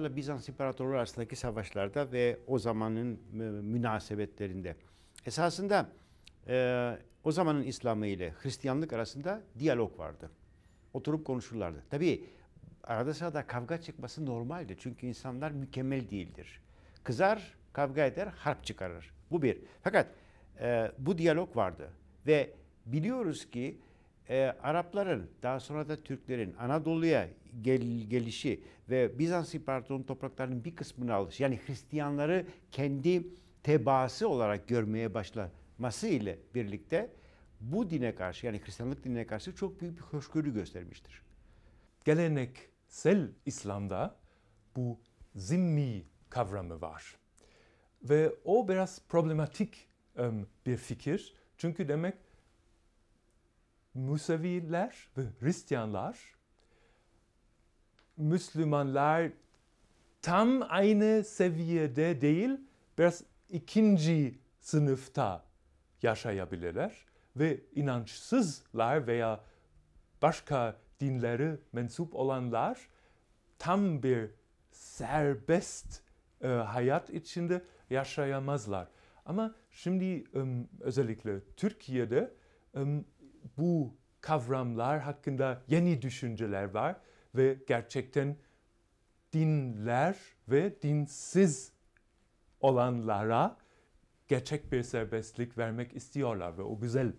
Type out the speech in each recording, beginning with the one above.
Yunanlarla Bizans İmparatorluğu arasındaki savaşlarda ve o zamanın e, münasebetlerinde. Esasında e, o zamanın İslamı ile Hristiyanlık arasında diyalog vardı. Oturup konuşurlardı. Tabii arada sırada kavga çıkması normaldi. Çünkü insanlar mükemmel değildir. Kızar, kavga eder, harp çıkarır. Bu bir. Fakat e, bu diyalog vardı. Ve biliyoruz ki e, Arapların daha sonra da Türklerin Anadolu'ya gel, gelişi ve Bizans İmparatorluğu'nun topraklarının bir kısmını alış yani Hristiyanları kendi tebaası olarak görmeye başlaması ile birlikte bu dine karşı yani Hristiyanlık dinine karşı çok büyük bir hoşgörü göstermiştir. Geleneksel İslam'da bu zimmi kavramı var. Ve o biraz problematik bir fikir. Çünkü demek Museviler ve Hristiyanlar, Müslümanlar tam aynı seviyede değil, biraz ikinci sınıfta yaşayabilirler ve inançsızlar veya başka dinleri mensup olanlar tam bir serbest e, hayat içinde yaşayamazlar. Ama şimdi özellikle Türkiye'de bu kavramlar hakkında yeni düşünceler var ve gerçekten dinler ve dinsiz olanlara gerçek bir serbestlik vermek istiyorlar ve o güzel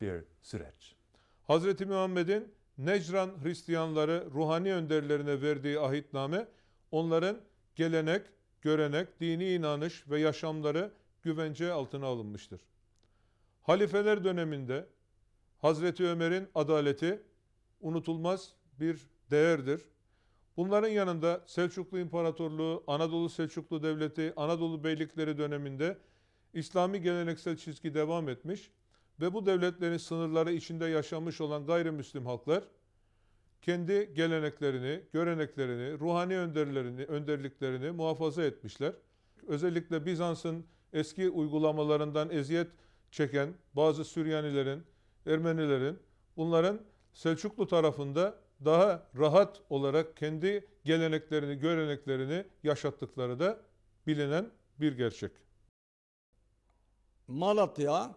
bir süreç. Hazreti Muhammed'in Necran Hristiyanları ruhani önderlerine verdiği ahitname onların gelenek, görenek, dini inanış ve yaşamları güvence altına alınmıştır. Halifeler döneminde Hazreti Ömer'in adaleti unutulmaz bir değerdir. Bunların yanında Selçuklu İmparatorluğu, Anadolu Selçuklu Devleti, Anadolu Beylikleri döneminde İslami geleneksel çizgi devam etmiş ve bu devletlerin sınırları içinde yaşamış olan gayrimüslim halklar kendi geleneklerini, göreneklerini, ruhani önderlerini, önderliklerini muhafaza etmişler. Özellikle Bizans'ın eski uygulamalarından eziyet çeken bazı Süryanilerin Ermenilerin bunların Selçuklu tarafında daha rahat olarak kendi geleneklerini, göreneklerini yaşattıkları da bilinen bir gerçek. Malatya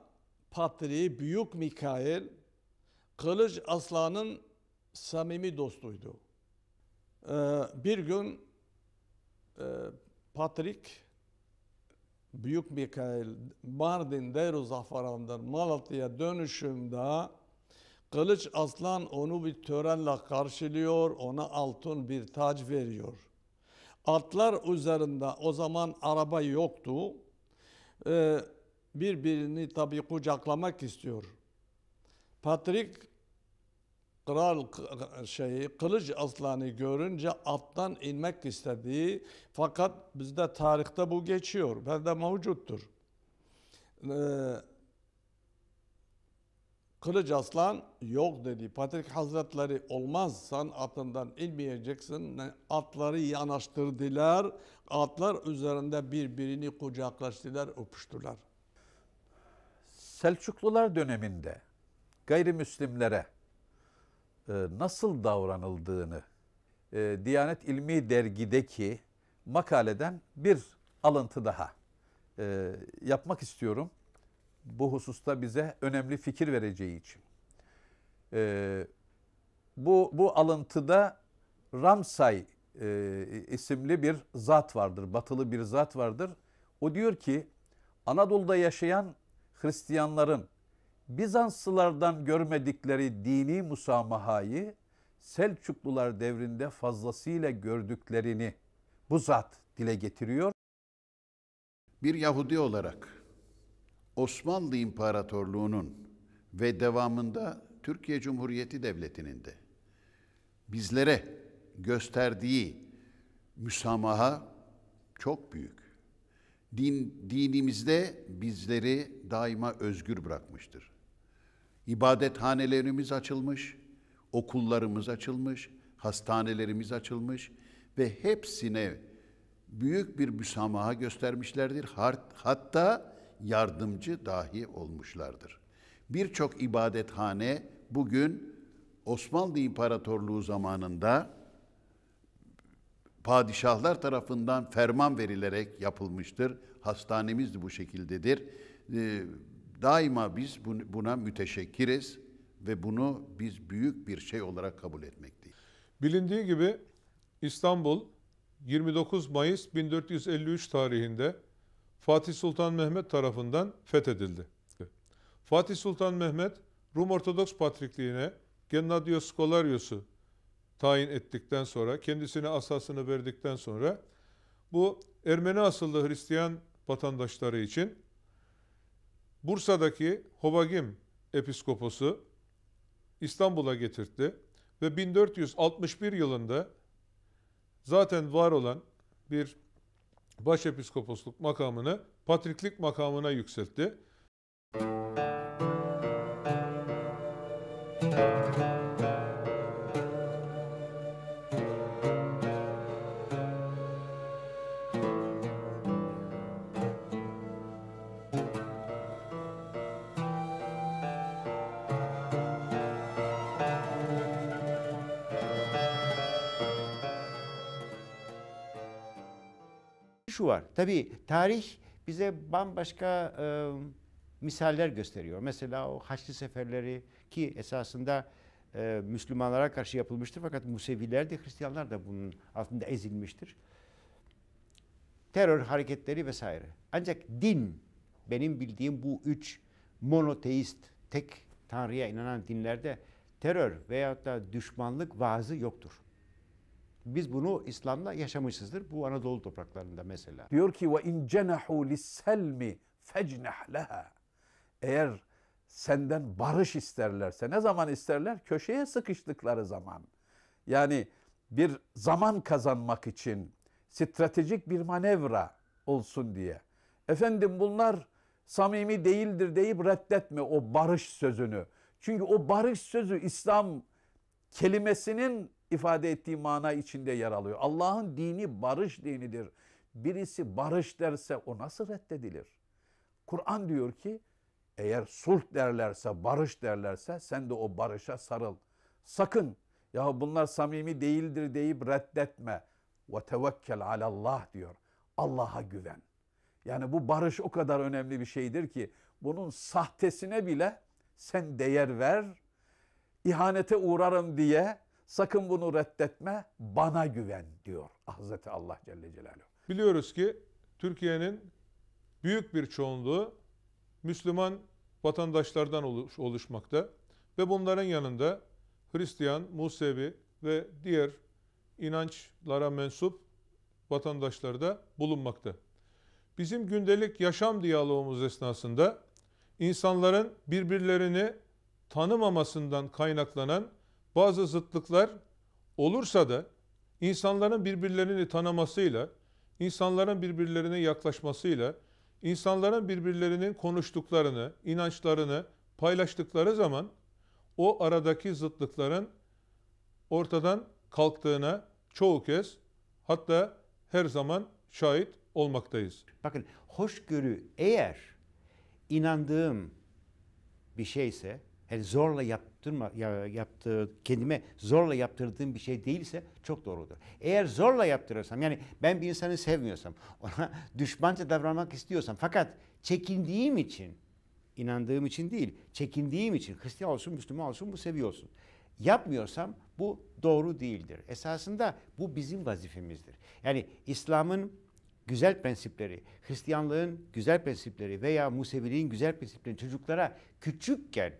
Patriği Büyük Mikail Kılıç Aslan'ın samimi dostuydu. Ee, bir gün e, Patrik Büyük Mikail Mardin Deyru Zafaran'dan Malatya'ya dönüşümde Kılıç Aslan onu bir törenle karşılıyor, ona altın bir tac veriyor. Atlar üzerinde o zaman araba yoktu. Ee, birbirini tabii kucaklamak istiyor. Patrick kral şeyi kılıç aslanı görünce attan inmek istediği fakat bizde tarihte bu geçiyor. Ben de mevcuttur. Ee, kılıç aslan yok dedi. Patrik Hazretleri olmazsan atından inmeyeceksin. Atları yanaştırdılar. Atlar üzerinde birbirini kucaklaştılar, öpüştüler. Selçuklular döneminde gayrimüslimlere e, nasıl davranıldığını e, Diyanet İlmi Dergi'deki makaleden bir alıntı daha e, yapmak istiyorum. Bu hususta bize önemli fikir vereceği için. Bu, bu alıntıda Ramsay e, isimli bir zat vardır. Batılı bir zat vardır. O diyor ki Anadolu'da yaşayan Hristiyanların Bizanslılardan görmedikleri dini musamahayı Selçuklular devrinde fazlasıyla gördüklerini bu zat dile getiriyor. Bir Yahudi olarak Osmanlı İmparatorluğu'nun ve devamında Türkiye Cumhuriyeti Devleti'nin de bizlere gösterdiği müsamaha çok büyük. Din, dinimizde bizleri daima özgür bırakmıştır ibadethanelerimiz açılmış, okullarımız açılmış, hastanelerimiz açılmış ve hepsine büyük bir müsamaha göstermişlerdir. Hatta yardımcı dahi olmuşlardır. Birçok ibadethane bugün Osmanlı İmparatorluğu zamanında padişahlar tarafından ferman verilerek yapılmıştır. Hastanemiz de bu şekildedir. Ee, Daima biz buna müteşekkiriz ve bunu biz büyük bir şey olarak kabul etmekteyiz. Bilindiği gibi İstanbul 29 Mayıs 1453 tarihinde Fatih Sultan Mehmet tarafından fethedildi. Fatih Sultan Mehmet Rum Ortodoks Patrikliğine Gennadios Skolarios'u tayin ettikten sonra, kendisine asasını verdikten sonra bu Ermeni asıllı Hristiyan vatandaşları için Bursa'daki Hobagim Episkoposu İstanbul'a getirtti ve 1461 yılında zaten var olan bir başepiskoposluk makamını patriklik makamına yükseltti. Müzik şu var. Tabii tarih bize bambaşka e, misaller gösteriyor. Mesela o Haçlı Seferleri ki esasında e, Müslümanlara karşı yapılmıştır fakat Museviler de Hristiyanlar da bunun altında ezilmiştir. Terör hareketleri vesaire. Ancak din benim bildiğim bu üç monoteist tek tanrıya inanan dinlerde terör veyahut da düşmanlık vaazı yoktur. Biz bunu İslam'da yaşamışızdır. Bu Anadolu topraklarında mesela. Diyor ki ve in cenahu lis-selmi fecnah leha. Eğer senden barış isterlerse ne zaman isterler? Köşeye sıkıştıkları zaman. Yani bir zaman kazanmak için stratejik bir manevra olsun diye. Efendim bunlar samimi değildir deyip reddetme o barış sözünü. Çünkü o barış sözü İslam kelimesinin ifade ettiği mana içinde yer alıyor. Allah'ın dini barış dinidir. Birisi barış derse o nasıl reddedilir? Kur'an diyor ki eğer sulh derlerse, barış derlerse sen de o barışa sarıl. Sakın ya bunlar samimi değildir deyip reddetme. Ve tevekkel alallah diyor. Allah'a güven. Yani bu barış o kadar önemli bir şeydir ki bunun sahtesine bile sen değer ver. İhanete uğrarım diye Sakın bunu reddetme, bana güven diyor Hazreti Allah Celle Celaluhu. Biliyoruz ki Türkiye'nin büyük bir çoğunluğu Müslüman vatandaşlardan oluş, oluşmakta ve bunların yanında Hristiyan, Musevi ve diğer inançlara mensup vatandaşlar da bulunmakta. Bizim gündelik yaşam diyalogumuz esnasında insanların birbirlerini tanımamasından kaynaklanan bazı zıtlıklar olursa da insanların birbirlerini tanımasıyla, insanların birbirlerine yaklaşmasıyla, insanların birbirlerinin konuştuklarını, inançlarını paylaştıkları zaman o aradaki zıtlıkların ortadan kalktığına çoğu kez hatta her zaman şahit olmaktayız. Bakın hoşgörü eğer inandığım bir şeyse, yani zorla yap, yaptırma ya, yaptığı kendime zorla yaptırdığım bir şey değilse çok doğrudur. Eğer zorla yaptırırsam yani ben bir insanı sevmiyorsam ona düşmanca davranmak istiyorsam fakat çekindiğim için inandığım için değil çekindiğim için Hristiyan olsun Müslüman olsun bu seviyorsun yapmıyorsam bu doğru değildir. Esasında bu bizim vazifemizdir. Yani İslam'ın güzel prensipleri, Hristiyanlığın güzel prensipleri veya Museviliğin güzel prensiplerini çocuklara küçükken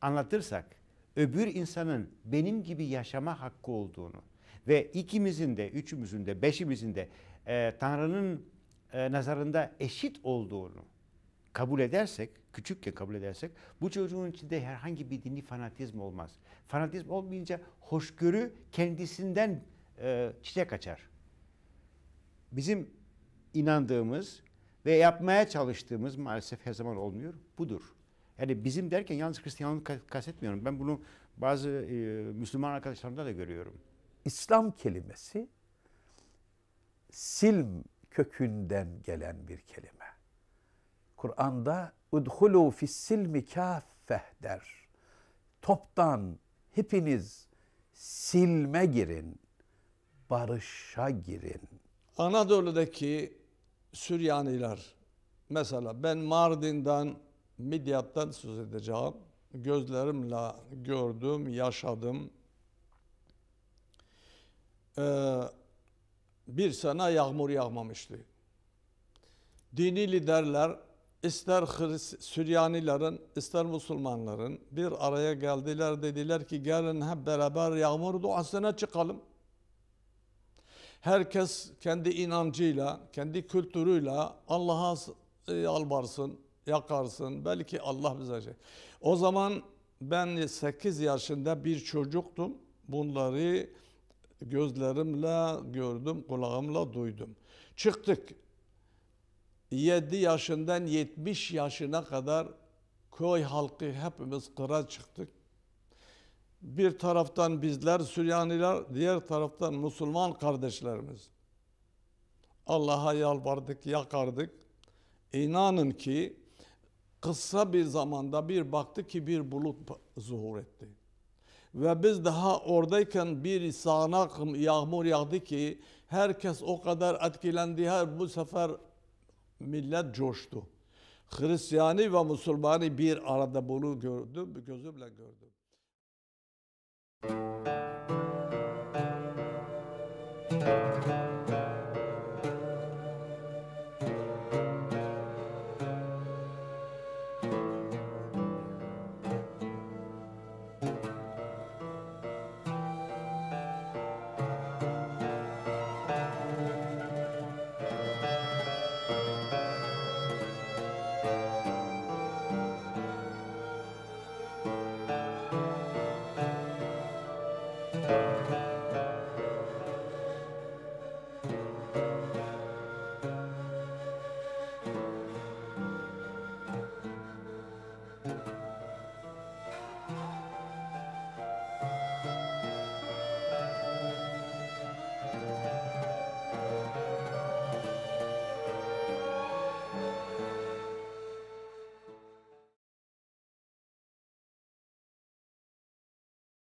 anlatırsak öbür insanın benim gibi yaşama hakkı olduğunu ve ikimizin de, üçümüzün de, beşimizin de e, Tanrı'nın e, nazarında eşit olduğunu kabul edersek, küçükken kabul edersek bu çocuğun içinde herhangi bir dini fanatizm olmaz. Fanatizm olmayınca hoşgörü kendisinden e, çiçek açar. Bizim inandığımız ve yapmaya çalıştığımız maalesef her zaman olmuyor budur. Yani bizim derken yalnız Hristiyanlık kastetmiyorum. Ben bunu bazı e, Müslüman arkadaşlarımda da görüyorum. İslam kelimesi silm kökünden gelen bir kelime. Kur'an'da udhulu fis silmi kâffeh der. Toptan hepiniz silme girin, barışa girin. Anadolu'daki Süryaniler mesela ben Mardin'den Midyat'tan söz edeceğim. Gözlerimle gördüm, yaşadım. Ee, bir sene yağmur yağmamıştı. Dini liderler ister Hris Süryanilerin, ister Müslümanların bir araya geldiler dediler ki gelin hep beraber yağmur duasına çıkalım. Herkes kendi inancıyla, kendi kültürüyle Allah'a e, yalvarsın, yakarsın. Belki Allah bize şey. O zaman ben 8 yaşında bir çocuktum. Bunları gözlerimle gördüm, kulağımla duydum. Çıktık. 7 yaşından 70 yaşına kadar köy halkı hepimiz kıra çıktık. Bir taraftan bizler Süryaniler, diğer taraftan Müslüman kardeşlerimiz. Allah'a yalvardık, yakardık. İnanın ki kısa bir zamanda bir baktı ki bir bulut zuhur etti. Ve biz daha oradayken bir sağanak yağmur yağdı ki herkes o kadar etkilendi her bu sefer millet coştu. Hristiyani ve Müslümanı bir arada bunu gördüm, gözümle gördüm. Müzik